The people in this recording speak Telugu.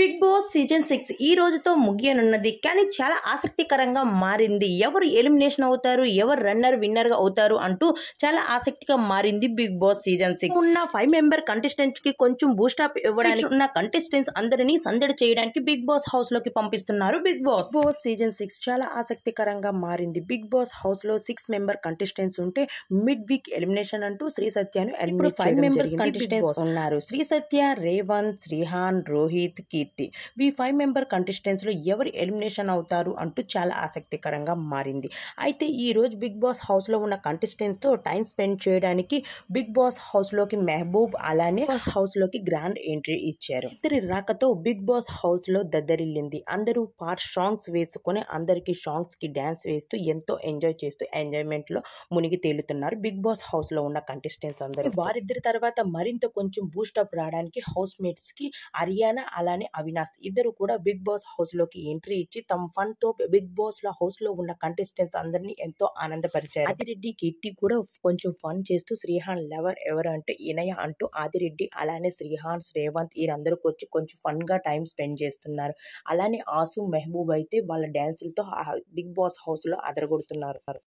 బిగ్ బాస్ సీజన్ సిక్స్ ఈ రోజుతో ముగియనున్నది కానీ చాలా ఆసక్తికరంగా మారింది ఎవరు ఎలిమినేషన్ అవుతారు ఎవరు రన్నర్ విన్నర్గా అవుతారు అంటూ చాలా ఆసక్తిగా మారింది బిగ్ బాస్ సీజన్ సిక్స్ ఉన్న ఫైవ్ మెంబర్ కంటెస్టెంట్స్ కి కొంచెం బూస్టాప్ ఇవ్వడానికి ఉన్న కంటెస్టెంట్స్ అందరినీ సందడి చేయడానికి బిగ్ బాస్ హౌస్ లోకి పంపిస్తున్నారు big boss boss season six చాలా ఆసక్తికరంగా మారింది బిగ్ బాస్ హౌస్ లో సిక్స్ మెంబర్ కంటెస్టెంట్స్ ఉంటే మిడ్ వీక్ ఎలిమినేషన్ అంటూ శ్రీ సత్యను ఎలిమినేట్ ఫైవ్ మెంబర్స్ కంటెస్టెంట్స్ ఉన్నారు శ్రీ సత్య రేవంత్ శ్రీహాన్ రోహిత్ కీర్తి దీప్తి వీ ఫైవ్ మెంబర్ కంటెస్టెంట్స్లో ఎవరు ఎలిమినేషన్ అవుతారు అంటూ చాలా ఆసక్తికరంగా మారింది అయితే ఈరోజు బిగ్ బాస్ హౌస్లో ఉన్న కంటెస్టెంట్స్తో టైం స్పెండ్ చేయడానికి బిగ్ బాస్ హౌస్లోకి మెహబూబ్ అలానే హౌస్లోకి గ్రాండ్ ఎంట్రీ ఇచ్చారు ఇద్దరి రాకతో బిగ్ బాస్ హౌస్లో దద్దరిల్లింది అందరూ పార్ సాంగ్స్ వేసుకొని అందరికీ సాంగ్స్కి డ్యాన్స్ వేస్తూ ఎంతో ఎంజాయ్ చేస్తూ ఎంజాయ్మెంట్లో మునిగి తేలుతున్నారు బిగ్ బాస్ హౌస్లో ఉన్న కంటెస్టెంట్స్ అందరూ వారిద్దరి తర్వాత మరింత కొంచెం బూస్టప్ రావడానికి హౌస్ మేట్స్కి అరియానా అలానే అవినాష్ ఇద్దరు కూడా బిగ్ బాస్ హౌస్ లోకి ఎంట్రీ ఇచ్చి తమ ఫన్ తో బిగ్ బాస్ లో లో ఉన్న కంటెస్టెంట్స్ అందరినీ ఎంతో ఆనందపరిచారు ఆదిరెడ్డి కీర్తి కూడా కొంచెం ఫన్ చేస్తూ శ్రీహాన్ లవర్ ఎవరు అంటే ఇనయ అంటూ ఆదిరెడ్డి అలానే శ్రీహాన్ శ్రేవంత్ వీరందరూ వచ్చి కొంచెం ఫన్ గా టైం స్పెండ్ చేస్తున్నారు అలానే ఆసు మెహబూబ్ అయితే వాళ్ళ డాన్సులతో బిగ్ బాస్ హౌస్ లో అదరగొడుతున్నారు